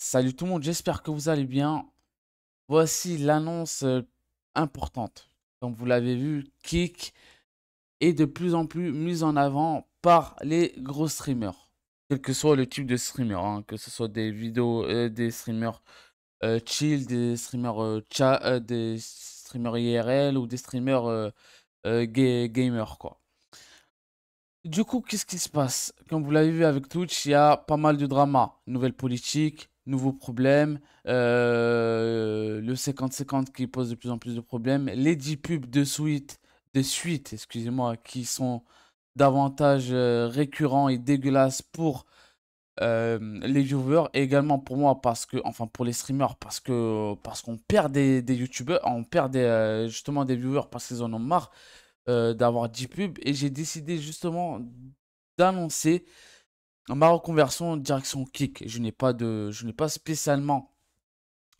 Salut tout le monde, j'espère que vous allez bien. Voici l'annonce euh, importante. Comme vous l'avez vu, Kick est de plus en plus mise en avant par les gros streamers. Quel que soit le type de streamer, hein, que ce soit des vidéos, euh, des streamers euh, chill, des streamers, chat, des streamers IRL ou des streamers gamer. gamers. Du coup, qu'est-ce qui se passe Comme vous l'avez vu avec Twitch, il y a pas mal de drama. Nouvelle politique, nouveaux problèmes, euh, le 50-50 qui pose de plus en plus de problèmes, les 10 pubs de suite, de suite excusez-moi, qui sont davantage euh, récurrents et dégueulasses pour euh, les viewers et également pour moi parce que enfin pour les streamers parce que parce qu'on perd des, des youtubeurs on perd justement des viewers parce qu'ils en ont marre d'avoir 10 pubs et j'ai décidé justement d'annoncer ma reconversion direction kick. Je n'ai pas de, je n'ai pas spécialement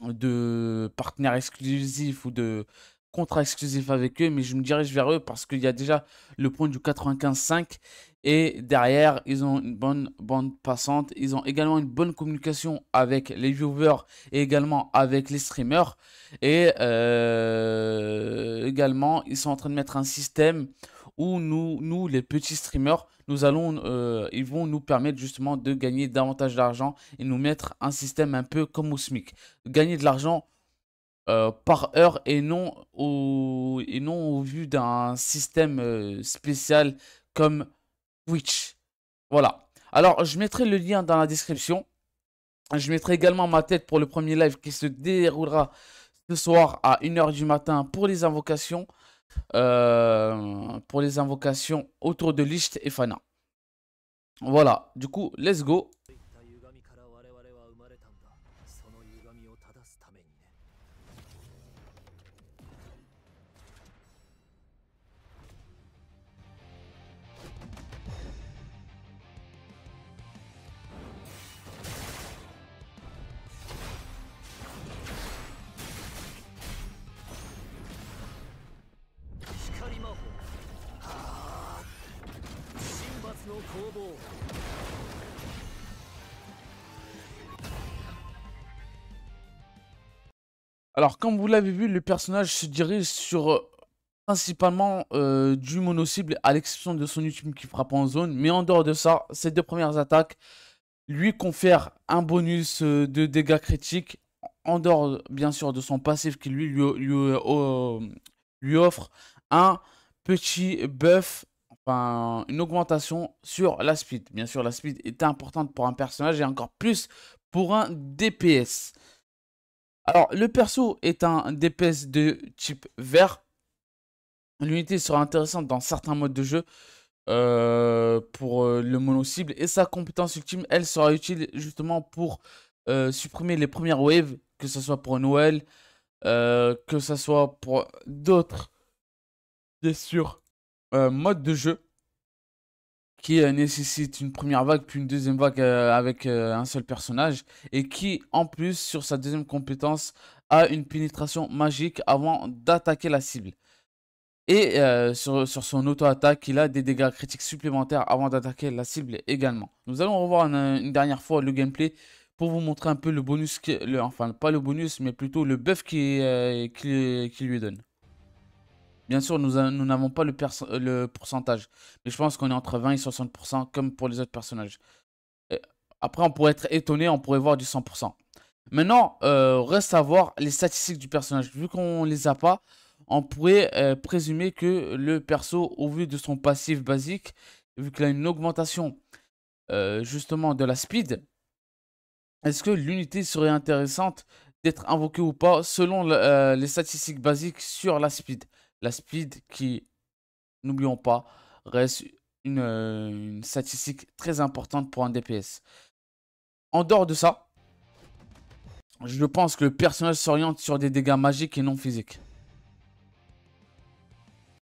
de partenaire exclusif ou de contrat exclusif avec eux, mais je me dirige vers eux parce qu'il y a déjà le point du 95.5 et derrière ils ont une bonne bande passante. Ils ont également une bonne communication avec les viewers et également avec les streamers et euh, également ils sont en train de mettre un système où nous, nous les petits streamers nous allons, euh, ils vont nous permettre justement de gagner davantage d'argent et nous mettre un système un peu comme au SMIC. Gagner de l'argent euh, par heure et non au, et non au vu d'un système euh, spécial comme Twitch. Voilà. Alors, je mettrai le lien dans la description. Je mettrai également ma tête pour le premier live qui se déroulera ce soir à 1h du matin pour les invocations. Euh, pour les invocations autour de Licht et Fana. Voilà, du coup, let's go. Alors, comme vous l'avez vu, le personnage se dirige sur euh, principalement euh, du mono-cible, à l'exception de son ultime qui frappe en zone. Mais en dehors de ça, ses deux premières attaques lui confèrent un bonus euh, de dégâts critiques, en dehors bien sûr de son passif qui lui, lui offre un petit buff, enfin une augmentation sur la speed. Bien sûr, la speed est importante pour un personnage et encore plus pour un DPS. Alors, le perso est un DPS de type vert. L'unité sera intéressante dans certains modes de jeu euh, pour euh, le mono-cible. Et sa compétence ultime, elle sera utile justement pour euh, supprimer les premières waves, que ce soit pour Noël, que ce soit pour d'autres, bien sûr, modes de jeu qui euh, nécessite une première vague puis une deuxième vague euh, avec euh, un seul personnage et qui en plus sur sa deuxième compétence a une pénétration magique avant d'attaquer la cible. Et sur, son auto-attaque, il a des dégâts critiques supplémentaires avant d'attaquer la cible également. Nous allons revoir une, dernière fois le gameplay pour vous montrer un peu le bonus, le, enfin pas le bonus mais plutôt le buff qui, qui, qui lui donne. Bien sûr, nous n'avons pas euh, le, pourcentage, mais je pense qu'on est entre 20 et 60% comme pour les autres personnages. Euh, après, on pourrait être étonné, on pourrait voir du 100%. Maintenant, euh, reste à voir les statistiques du personnage. Vu qu'on les a pas, on pourrait présumer que le perso, au vu de son passif basique, vu qu'il a une augmentation justement de la speed, est-ce que l'unité serait intéressante d'être invoquée ou pas selon les statistiques basiques sur la speed la speed qui, n'oublions pas, reste une, euh, statistique très importante pour un DPS. En dehors de ça, je pense que le personnage s'oriente sur des dégâts magiques et non physiques.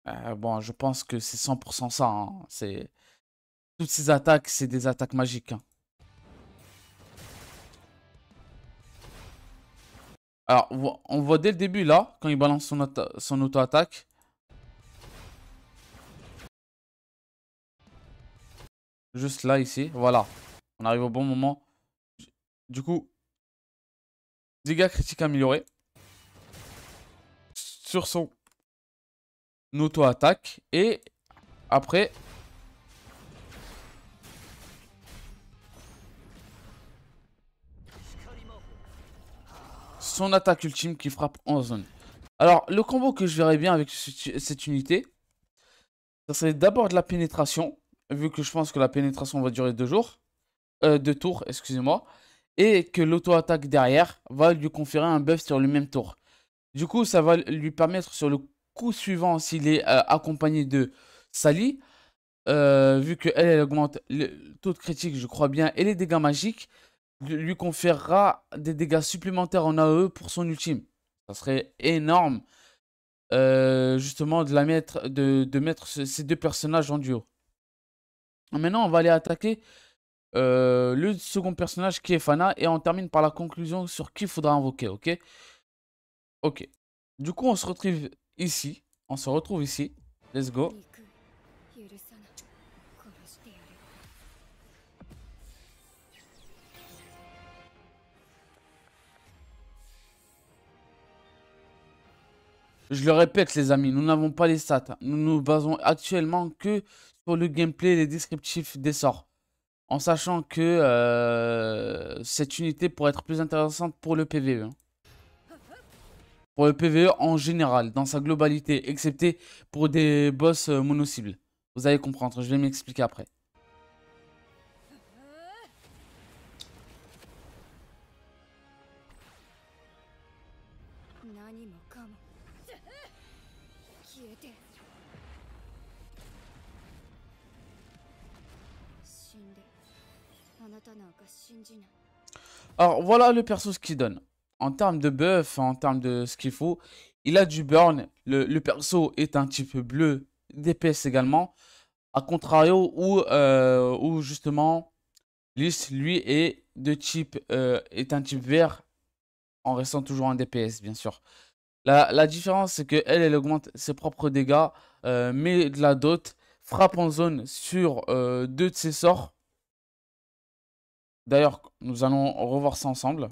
Euh, bon, je pense que c'est 100% ça. Hein. C'est Toutes ces attaques, c'est des attaques magiques. Hein. Alors, on voit, dès le début là, quand il balance son, son auto-attaque. Juste là, ici. Voilà. On arrive au bon moment. Du coup, dégâts critiques améliorés. Sur son auto-attaque. Et après, son attaque ultime qui frappe en zone. Alors, le combo que je verrai bien avec cette unité, ça serait d'abord de la pénétration, vu que je pense que la pénétration va durer deux jours, euh, deux tours, excusez-moi, et que l'auto-attaque derrière va lui conférer un buff sur le même tour. Du coup, ça va lui permettre sur le coup suivant, s'il est euh, accompagné de Sally, euh, vu qu'elle elle augmente le taux de critique, je crois bien, et les dégâts magiques, lui conférera des dégâts supplémentaires en AE pour son ultime. Ça serait énorme, euh, justement, de, la mettre, de, mettre ces deux personnages en duo. Ah, maintenant, on va aller attaquer euh, le second personnage qui est Fana et on termine par la conclusion sur qui il faudra invoquer, ok Ok. Du coup, on se retrouve ici. On se retrouve ici. Let's go. Je le répète les amis, nous n'avons pas les stats. Nous nous basons actuellement que sur le gameplay et les descriptifs des sorts. En sachant que euh, cette unité pourrait être plus intéressante pour le PVE. Hein. Pour le PVE en général, dans sa globalité, excepté pour des boss euh, mono-cibles. Vous allez comprendre, je vais m'expliquer après. Alors voilà le perso ce qu'il donne. En termes de buff, en termes de ce qu'il faut, il a du burn. Le, perso est un type bleu, DPS également. A contrario euh, où, justement Lys lui est de type euh, est un type vert en restant toujours un DPS bien sûr. La, différence, c'est que elle augmente ses propres dégâts, euh, mais met de la dot, frappe en zone sur euh, deux de ses sorts. D'ailleurs, nous allons revoir ça ensemble.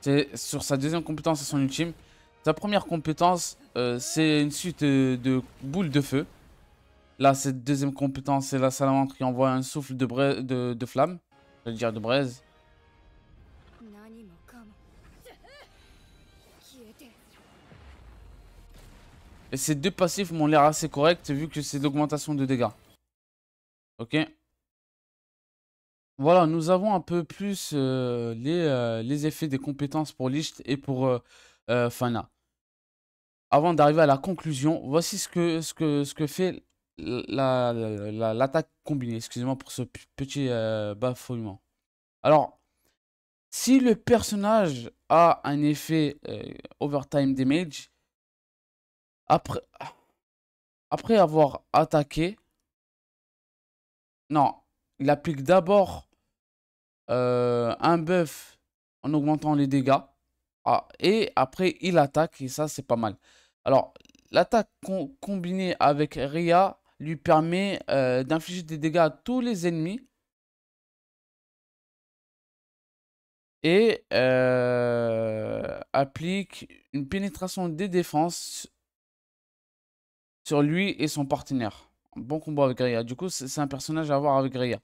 C'est sur sa deuxième compétence et son ultime. Sa première compétence, euh, c'est une suite de, boules de feu. Là, cette deuxième compétence, c'est la salamandre qui envoie un souffle de, de flamme. C'est-à-dire de braise. Et ces deux passifs m'ont l'air assez corrects vu que c'est l'augmentation de dégâts. Ok. Voilà, nous avons un peu plus euh, les, euh, les, effets des compétences pour Licht et pour euh, Fana. Avant d'arriver à la conclusion, voici ce que, ce que, ce que fait l'attaque combinée. Excusez-moi pour ce petit bafouillement. Alors, si le personnage a un effet overtime damage, après, après avoir attaqué, non, il applique d'abord euh, un buff en augmentant les dégâts. Ah, et après, il attaque et ça, c'est pas mal. Alors, l'attaque combinée avec Ria lui permet euh, d'infliger des dégâts à tous les ennemis. Et euh, applique une pénétration des défenses sur lui et son partenaire. Bon combat avec Rhea. Du coup, c'est un personnage à voir avec Rhea.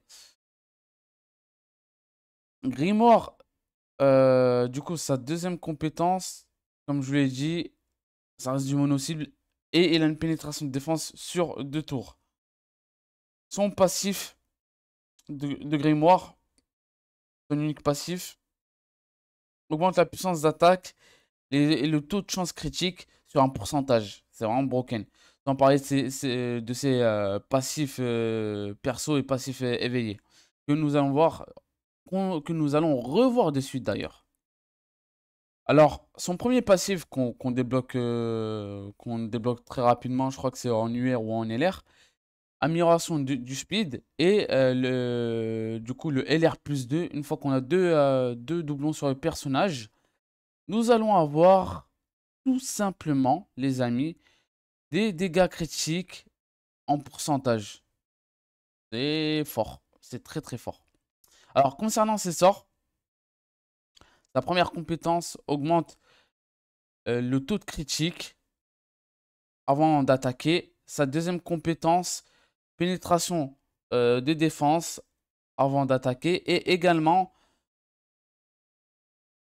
Grimoire, euh, du coup, sa deuxième compétence, comme je vous l'ai dit, ça reste du mono-cible et il a une pénétration de défense sur deux tours. Son passif de, Grimoire, son unique passif, augmente la puissance d'attaque et le taux de chance critique sur un pourcentage. C'est vraiment broken sans parler de ces, euh, passifs euh, perso et passifs euh, éveillés, que nous allons voir, que nous allons revoir de suite d'ailleurs. Alors, son premier passif qu'on débloque, qu'on débloque très rapidement, je crois que c'est en UR ou en LR, amélioration du, speed et le, du coup le LR plus 2, une fois qu'on a deux, deux doublons sur le personnage, nous allons avoir tout simplement, les amis, des dégâts critiques en pourcentage. C'est fort. C'est très très fort. Alors concernant ses sorts, la première compétence augmente euh, le taux de critique avant d'attaquer. Sa deuxième compétence, pénétration euh, de défense avant d'attaquer. Et également,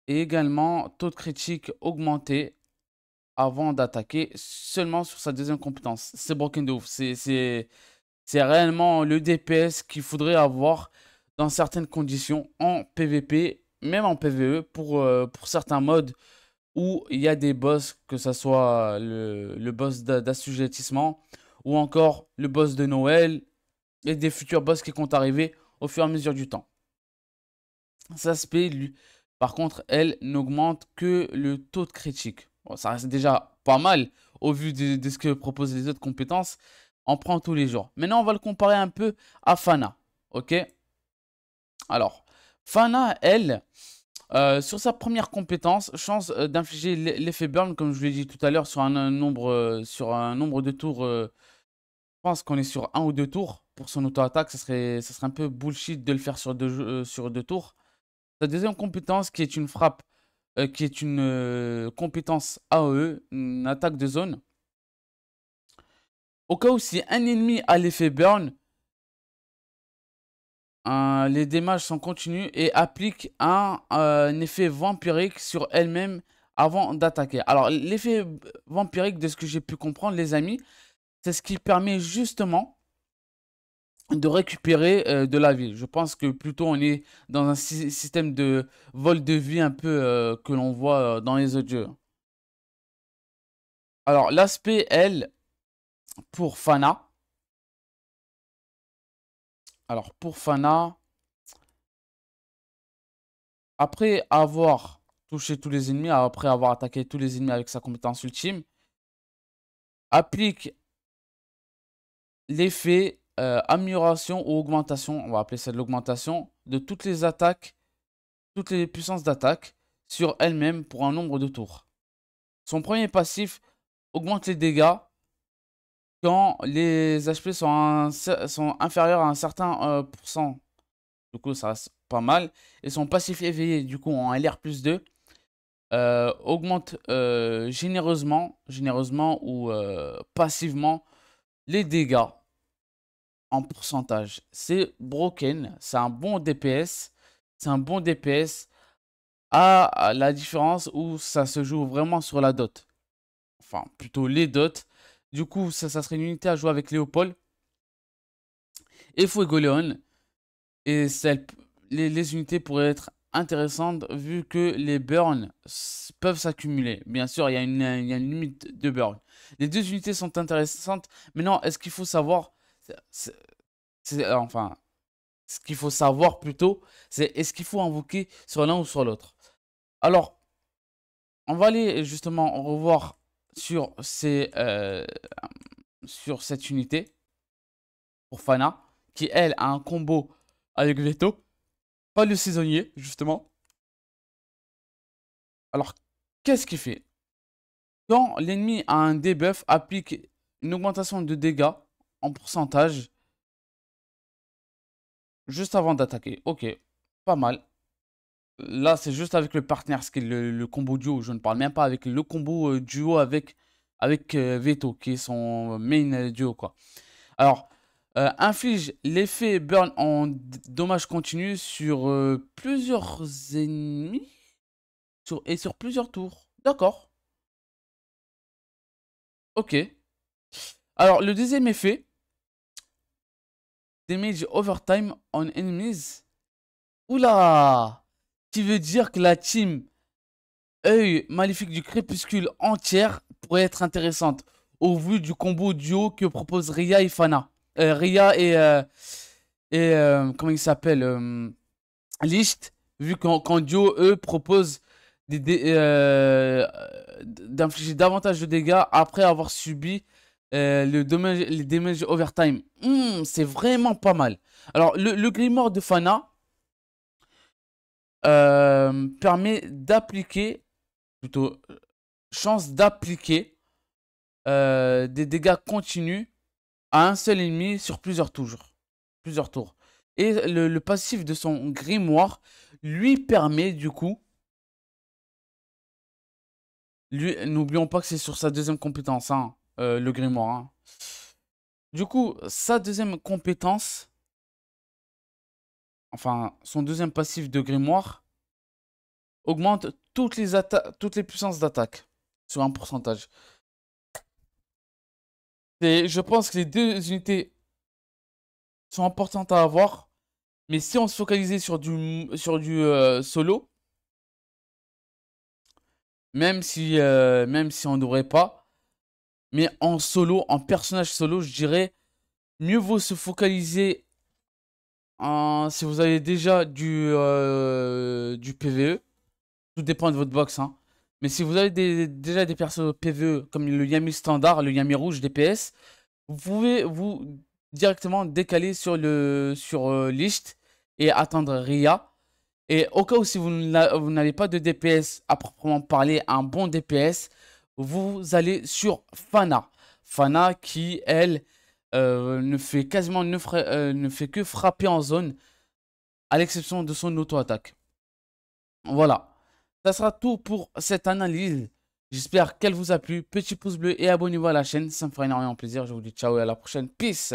et également taux de critique augmenté avant d'attaquer seulement sur sa deuxième compétence. C'est Broken ouf. C'est réellement le DPS qu'il faudrait avoir dans certaines conditions en PvP, même en PvE, pour, euh, pour certains modes où il y a des boss, que ce soit le, boss d'assujettissement ou encore le boss de Noël et des futurs boss qui comptent arriver au fur et à mesure du temps. Cet aspect, lui, par contre, elle n'augmente que le taux de critique ça reste déjà pas mal au vu de, ce que proposent les autres compétences. On prend tous les jours. Maintenant, on va le comparer un peu à Fana. Ok Alors, Fana, elle, euh, sur sa première compétence, chance euh, d'infliger l'effet burn, comme je l'ai dit tout à l'heure, sur un, euh, nombre, sur un nombre de tours. je pense qu'on est sur un ou deux tours pour son auto-attaque. Ça serait, serait un peu bullshit de le faire sur deux, sur deux tours. Sa deuxième compétence, qui est une frappe euh, qui est une euh, compétence AOE, une attaque de zone. Au cas où si un ennemi a l'effet burn, hein, les démages sont continus et appliquent un euh, effet vampirique sur elle-même avant d'attaquer. Alors l'effet vampirique de ce que j'ai pu comprendre les amis, c'est ce qui permet justement de récupérer euh, de la vie. Je pense que plutôt on est dans un système de vol de vie un peu euh, que l'on voit euh, dans les autres jeux. Alors l'aspect L pour Fana. Alors pour Fana, après avoir touché tous les ennemis, après avoir attaqué tous les ennemis avec sa compétence ultime, applique l'effet euh, amélioration ou augmentation, on va appeler ça de l'augmentation, de toutes les attaques, toutes les puissances d'attaque sur elle-même pour un nombre de tours. Son premier passif augmente les dégâts quand les HP sont, inférieurs à un certain euh, pourcent. Du coup, ça reste pas mal. Et son passif éveillé, du coup, en LR plus 2, euh, augmente généreusement, généreusement ou passivement les dégâts en pourcentage. C'est broken, c'est un bon DPS, c'est un bon DPS à la différence où ça se joue vraiment sur la dot. Enfin, plutôt les dots. Du coup, ça, serait une unité à jouer avec Léopold et Fuegoleon. Et celle les, unités pourraient être intéressantes vu que les burns peuvent s'accumuler. Bien sûr, il y, y, a une limite de burn. Les deux unités sont intéressantes. mais non est-ce qu'il faut savoir euh, enfin, ce qu'il faut savoir plutôt, c'est est-ce qu'il faut invoquer sur l'un ou sur l'autre. Alors, on va aller justement revoir sur, ces, euh, sur cette unité pour Fana, qui elle a un combo avec Veto. Pas le saisonnier, justement. Alors, qu'est-ce qu'il fait Quand l'ennemi a un debuff, applique une augmentation de dégâts pourcentage. Juste avant d'attaquer. Ok, pas mal. Là, c'est juste avec le partner skill, le, le, combo duo. Je ne parle même pas avec le combo euh, duo avec, avec euh, Veto, qui est son main euh, duo. quoi. Alors, inflige l'effet burn en dommage continu sur plusieurs ennemis et sur plusieurs tours. D'accord. Ok. Alors, le deuxième effet, damage overtime on enemies. Oula Qui veut dire que la team œil maléfique du crépuscule entière pourrait être intéressante au vu du combo duo que propose Ria et Fana. Euh, Ria et... Euh, et euh, comment il s'appelle Licht, vu qu'en duo, eux proposent d'infliger davantage de dégâts après avoir subi euh, le dommage, les overtime, hmm, c'est vraiment pas mal. Alors, le, grimoire de Fana euh, permet d'appliquer, plutôt euh, chance d'appliquer des dégâts continus à un seul ennemi sur plusieurs tours. Plusieurs tours. Et le, passif de son grimoire lui permet du coup lui, n'oublions pas que c'est sur sa deuxième compétence. Hein. Euh, le grimoire. Hein. Du coup, sa deuxième compétence, enfin son deuxième passif de grimoire, augmente toutes les, toutes les puissances d'attaque sur un pourcentage. Et je pense que les deux unités sont importantes à avoir. Mais si on se focalisait sur du, sur du euh, solo, même si, euh, même si on n'aurait pas, mais en solo, en personnage solo, je dirais, mieux vaut se focaliser si vous avez déjà du, euh, du PVE. Tout dépend de votre box. Hein. Mais si vous avez déjà des personnages PVE, comme le Yami standard, le Yami rouge DPS, vous pouvez vous directement décaler sur, le, sur euh, et attendre Ria. Et au cas où si vous n'avez pas de DPS à proprement parler, un bon DPS, vous allez sur Fana. Fana qui, elle, euh, ne fait quasiment euh, ne, fait que frapper en zone, à l'exception de son auto-attaque. Voilà. Ça sera tout pour cette analyse. J'espère qu'elle vous a plu. Petit pouce bleu et abonnez-vous à la chaîne. Ça me ferait énormément plaisir. Je vous dis ciao et à la prochaine. Peace